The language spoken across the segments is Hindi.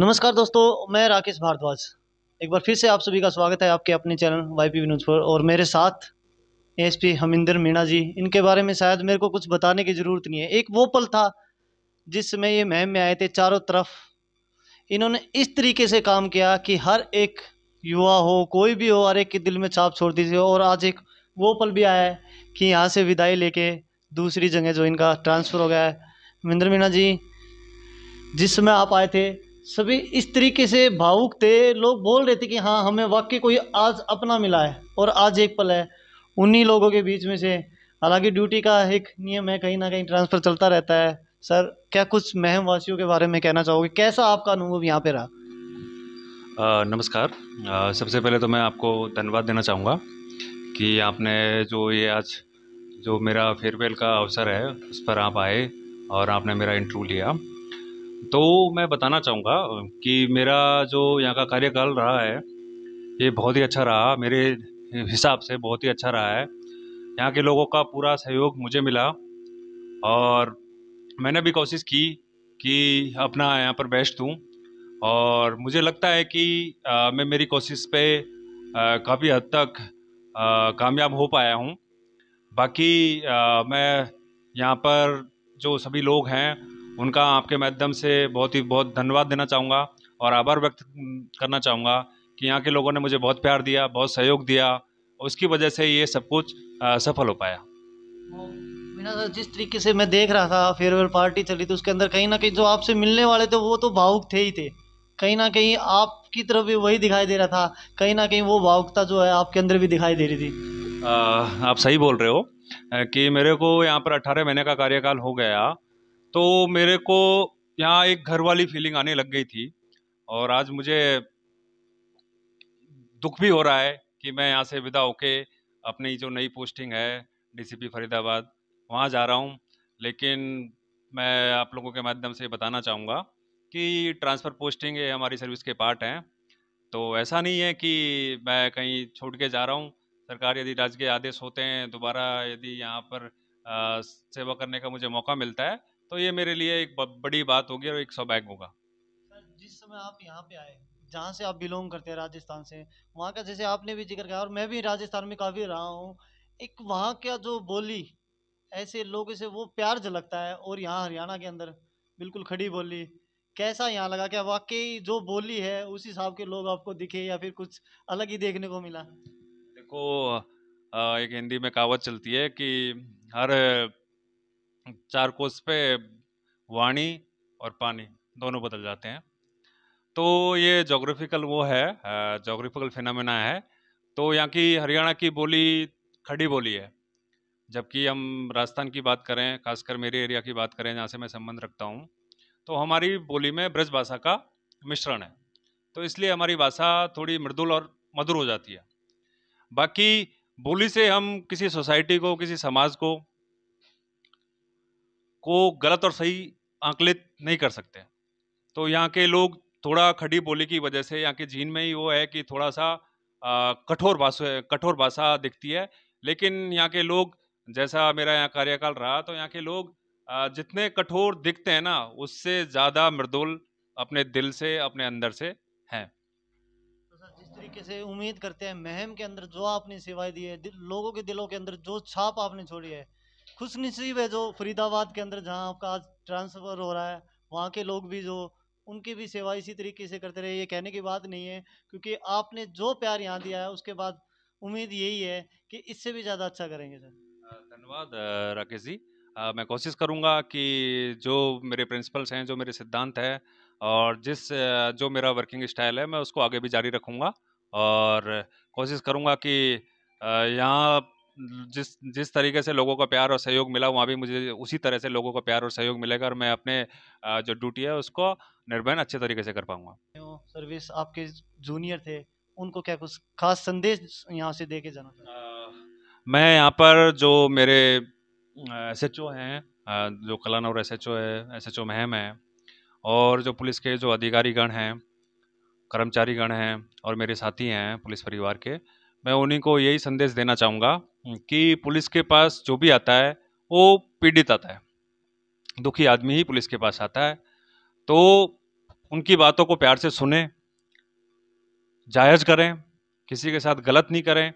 नमस्कार दोस्तों मैं राकेश भारद्वाज एक बार फिर से आप सभी का स्वागत है आपके अपने चैनल वाई पी न्यूज़ पर और मेरे साथ एसपी हमिंदर मीणा जी इनके बारे में शायद मेरे को कुछ बताने की ज़रूरत नहीं है एक वो पल था जिस समय ये महम में आए थे चारों तरफ इन्होंने इस तरीके से काम किया कि हर एक युवा हो कोई भी हो हर एक के दिल में छाप छोड़ दी थी और आज एक वो पल भी आया है कि यहाँ से विदाई लेके दूसरी जगह जो इनका ट्रांसफ़र हो गया है हमिंदर मीणा जी जिस समय आप आए थे सभी इस तरीके से भावुक थे लोग बोल रहे थे कि हाँ हमें वाकई कोई आज अपना मिला है और आज एक पल है उन्हीं लोगों के बीच में से हालांकि ड्यूटी का एक नियम है कहीं ना कहीं ट्रांसफ़र चलता रहता है सर क्या कुछ महम वासियों के बारे में कहना चाहोगे कैसा आपका अनुभव यहाँ पे रहा आ, नमस्कार आ, सबसे पहले तो मैं आपको धन्यवाद देना चाहूँगा कि आपने जो ये आज जो मेरा फेयरवेल का अवसर है उस पर आप आए और आपने मेरा इंटरव्यू लिया तो मैं बताना चाहूँगा कि मेरा जो यहाँ का कार्यकाल रहा है ये बहुत ही अच्छा रहा मेरे हिसाब से बहुत ही अच्छा रहा है यहाँ के लोगों का पूरा सहयोग मुझे मिला और मैंने भी कोशिश की कि अपना यहाँ पर बेस्ट दूँ और मुझे लगता है कि आ, मैं मेरी कोशिश पे काफ़ी हद तक कामयाब हो पाया हूँ बाकी आ, मैं यहाँ पर जो सभी लोग हैं उनका आपके माध्यम से बहुत ही बहुत धन्यवाद देना चाहूँगा और आभार व्यक्त करना चाहूँगा कि यहाँ के लोगों ने मुझे बहुत प्यार दिया बहुत सहयोग दिया उसकी वजह से ये सब कुछ सफल हो पाया बिना सर जिस तरीके से मैं देख रहा था फेयरवेल पार्टी चली थी तो उसके अंदर कहीं ना कहीं जो आपसे मिलने वाले थे वो तो भावुक थे ही थे कहीं ना कहीं आपकी तरफ भी वही दिखाई दे रहा था कहीं ना कहीं वो भावुकता जो है आपके अंदर भी दिखाई दे रही थी आ, आप सही बोल रहे हो कि मेरे को यहाँ पर अट्ठारह महीने का कार्यकाल हो गया तो मेरे को यहाँ एक घर वाली फीलिंग आने लग गई थी और आज मुझे दुख भी हो रहा है कि मैं यहाँ से विदा होके अपनी जो नई पोस्टिंग है डीसीपी फरीदाबाद वहाँ जा रहा हूँ लेकिन मैं आप लोगों के माध्यम से बताना चाहूँगा कि ट्रांसफ़र पोस्टिंग ये हमारी सर्विस के पार्ट हैं तो ऐसा नहीं है कि मैं कहीं छोड़ के जा रहा हूँ सरकार यदि राज्य के आदेश होते हैं दोबारा यदि यहाँ पर आ, सेवा करने का मुझे मौका मिलता है तो ये मेरे लिए एक बड़ी बात होगी और एक सौभाग्य होगा जिस समय आप यहाँ पे आए जहाँ से आप बिलोंग करते हैं राजस्थान से वहाँ का जैसे आपने भी जिक्र किया और मैं भी राजस्थान में काफ़ी रहा हूँ एक वहाँ का जो बोली ऐसे लोगों से वो प्यार झलकता है और यहाँ हरियाणा के अंदर बिल्कुल खड़ी बोली कैसा यहाँ लगा क्या वाकई जो बोली है उस हिसाब के लोग आपको दिखे या फिर कुछ अलग ही देखने को मिला देखो एक हिंदी में कहावत चलती है कि हर चार कोस पे वाणी और पानी दोनों बदल जाते हैं तो ये जोग्राफिकल वो है जोग्राफिकल फिनमिना है तो यहाँ की हरियाणा की बोली खड़ी बोली है जबकि हम राजस्थान की बात करें खासकर मेरे एरिया की बात करें जहाँ से मैं संबंध रखता हूँ तो हमारी बोली में ब्रज भाषा का मिश्रण है तो इसलिए हमारी भाषा थोड़ी मृदुल और मधुर हो जाती है बाकी बोली से हम किसी सोसाइटी को किसी समाज को को गलत और सही आंकलित नहीं कर सकते तो यहाँ के लोग थोड़ा खड़ी बोली की वजह से यहाँ के जीन में ही वो है कि थोड़ा सा कठोर भाषा कठोर भाषा दिखती है लेकिन यहाँ के लोग जैसा मेरा यहाँ कार्यकाल रहा तो यहाँ के लोग जितने कठोर दिखते हैं ना उससे ज़्यादा मृदुल अपने दिल से अपने अंदर से हैं तो तरीके से उम्मीद करते हैं महम के अंदर जो आपने सेवाएं दी है लोगों के दिलों के अंदर जो छाप आपने छोड़ी है खुशनसीब है जो फरीदाबाद के अंदर जहाँ आपका आज ट्रांसफ़र हो रहा है वहाँ के लोग भी जो उनकी भी सेवा इसी तरीके से करते रहे ये कहने की बात नहीं है क्योंकि आपने जो प्यार यहाँ दिया है उसके बाद उम्मीद यही है कि इससे भी ज़्यादा अच्छा करेंगे सर धन्यवाद राकेश जी आ, मैं कोशिश करूँगा कि जो मेरे प्रिंसिपल्स हैं जो मेरे सिद्धांत हैं और जिस जो मेरा वर्किंग स्टाइल है मैं उसको आगे भी जारी रखूँगा और कोशिश करूँगा कि यहाँ जिस जिस तरीके से लोगों का प्यार और सहयोग मिला वहाँ भी मुझे उसी तरह से लोगों का प्यार और सहयोग मिलेगा और मैं अपने जो ड्यूटी है उसको निर्भय अच्छे तरीके से कर पाऊंगा सर्विस आपके जूनियर थे उनको क्या कुछ खास संदेश यहाँ से दे के जाना था? मैं यहाँ पर जो मेरे एस एच ओ हैं जो और एस एच ओ है एस एच ओ महम है और जो पुलिस के जो अधिकारीगण हैं कर्मचारीगण हैं और मेरे साथी हैं पुलिस परिवार के मैं उन्हीं को यही संदेश देना चाहूँगा कि पुलिस के पास जो भी आता है वो पीड़ित आता है दुखी आदमी ही पुलिस के पास आता है तो उनकी बातों को प्यार से सुने जायज़ करें किसी के साथ गलत नहीं करें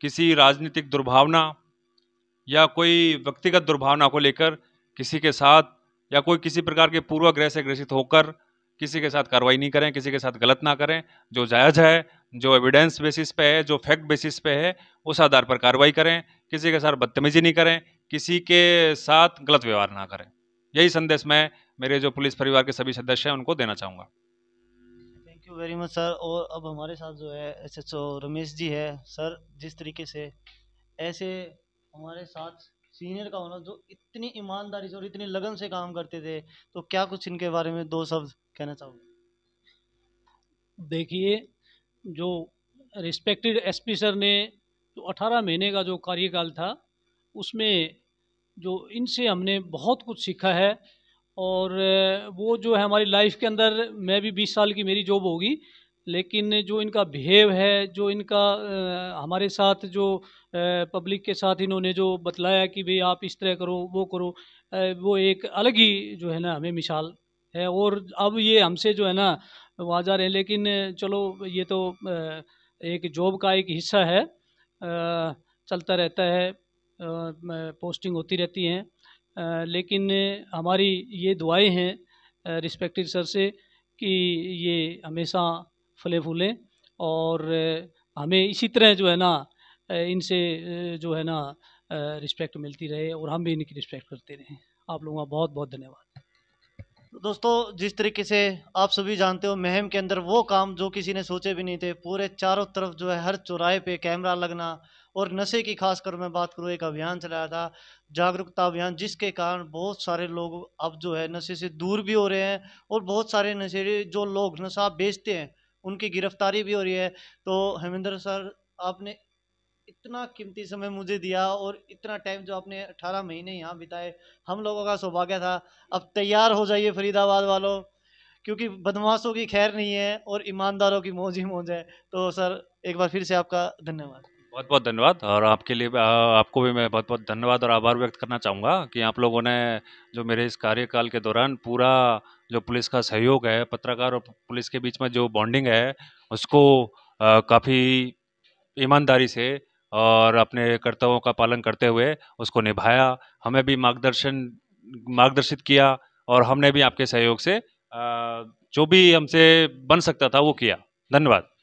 किसी राजनीतिक दुर्भावना या कोई व्यक्तिगत दुर्भावना को लेकर किसी के साथ या कोई किसी प्रकार के पूर्वाग्रह से ग्रसित होकर किसी के साथ कार्रवाई नहीं करें किसी के साथ गलत ना करें जो जायज़ है जो एविडेंस बेसिस पे है जो फैक्ट बेसिस पे है उस आधार पर कार्रवाई करें किसी के साथ बदतमीजी नहीं करें किसी के साथ गलत व्यवहार ना करें यही संदेश मैं मेरे जो पुलिस परिवार के सभी सदस्य हैं उनको देना चाहूँगा thank you very much sir और अब हमारे साथ जो है S H O Ramesh ji है सर जिस तरीके से ऐसे हमारे साथ सीनियर का होना जो इतनी ईमानदारी से और इतनी लगन से काम करते थे तो क्या कुछ इनके बारे में दो शब्द कहना चाहूँगा देखिए जो रिस्पेक्टेड एसपी सर ने जो 18 महीने का जो कार्यकाल था उसमें जो इनसे हमने बहुत कुछ सीखा है और वो जो है हमारी लाइफ के अंदर मैं भी 20 साल की मेरी जॉब होगी लेकिन जो इनका बिहेव है जो इनका हमारे साथ जो पब्लिक के साथ इन्होंने जो बतलाया कि भाई आप इस तरह करो वो करो वो एक अलग ही जो है ना हमें मिसाल है और अब ये हमसे जो है ना वाजार है रहे लेकिन चलो ये तो एक जॉब का एक हिस्सा है चलता रहता है पोस्टिंग होती रहती हैं लेकिन हमारी ये दुआएं हैं रिस्पेक्टिव सर से कि ये हमेशा फले फूलें और हमें इसी तरह जो है ना इनसे जो है ना रिस्पेक्ट मिलती रहे और हम भी इनकी रिस्पेक्ट करते रहें आप लोगों का बहुत बहुत धन्यवाद तो दोस्तों जिस तरीके से आप सभी जानते हो महम के अंदर वो काम जो किसी ने सोचे भी नहीं थे पूरे चारों तरफ जो है हर चौराहे पे कैमरा लगना और नशे की खासकर मैं बात करूँ एक अभियान चलाया था जागरूकता अभियान जिसके कारण बहुत सारे लोग अब जो है नशे से दूर भी हो रहे हैं और बहुत सारे नशे जो लोग नशा बेचते हैं उनकी गिरफ्तारी भी हो रही है तो हेमेंद्र सर आपने इतना कीमती समय मुझे दिया और इतना टाइम जो आपने अठारह महीने यहाँ बिताए हम लोगों का सौभाग्य था अब तैयार हो जाइए फरीदाबाद वालों क्योंकि बदमाशों की खैर नहीं है और ईमानदारों की मौज ही मौज है तो सर एक बार फिर से आपका धन्यवाद बहुत बहुत धन्यवाद और आपके लिए आपको भी मैं बहुत बहुत धन्यवाद और आभार व्यक्त करना चाहूँगा कि आप लोगों ने जो मेरे इस कार्यकाल के दौरान पूरा जो पुलिस का सहयोग है पत्रकार और पुलिस के बीच में जो बॉन्डिंग है उसको काफ़ी ईमानदारी से और अपने कर्तव्यों का पालन करते हुए उसको निभाया हमें भी मार्गदर्शन मार्गदर्शित किया और हमने भी आपके सहयोग से जो भी हमसे बन सकता था वो किया धन्यवाद